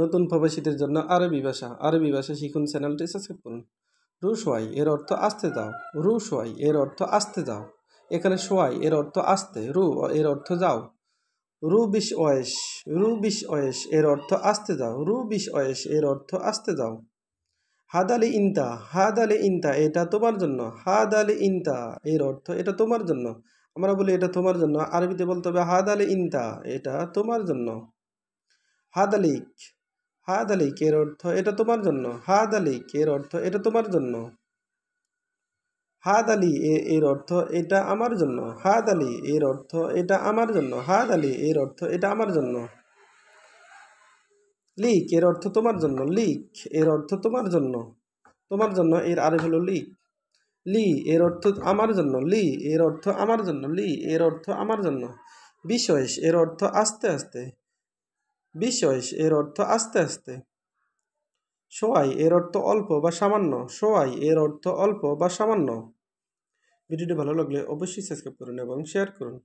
নতুন প্রবাসীদের জন্য আরবি ভাষা আরবি ভাষা শিখুন চ্যানেলটি সাবস্ক্রাইব করুন রুশোয়াই এর অর্থ আসতে যাও রুশোয়াই এর অর্থ আসতে যাও এখানে সোয়াই এর অর্থ আসতে রু এর অর্থ যাও রু বিশ অয়েস রু বিশ অয়েস এর অর্থ আসতে যাও রু বিশ অয়েস এর অর্থ আসতে যাও হাদ আলি ইন্তা হাদ আলি ইন্তা এটা তোমার জন্য হাদ আলি ইন্তা এর অর্থ এটা তোমার জন্য আমরা বলি এটা তোমার জন্য আরবিতে বলতে হবে হাদ আলি ইন্তা এটা তোমার জন্য হাদ আলিক হাদ আলী এর অর্থ এটা তোমার জন্য হাদ আলী কের অর্থ এটা তোমার জন্য হাদ এ এর অর্থ এটা আমার জন্য হাদ আলি এর অর্থ এটা আমার জন্য হাদ আলী এর অর্থ এটা আমার জন্য লিক এর অর্থ তোমার জন্য লিক এর অর্থ তোমার জন্য তোমার জন্য এর আরে হলো লিক লি এর অর্থ আমার জন্য লি এর অর্থ আমার জন্য লি এর অর্থ আমার জন্য বিশেষ এর অর্থ আস্তে আস্তে বিষয়স এর অর্থ আস্তে আস্তে সোয়াই এর অর্থ অল্প বা সামান্য সোয়াই এর অর্থ অল্প বা সামান্য ভিডিওটি ভালো লাগলে অবশ্যই সাবস্ক্রাইব করুন এবং শেয়ার করুন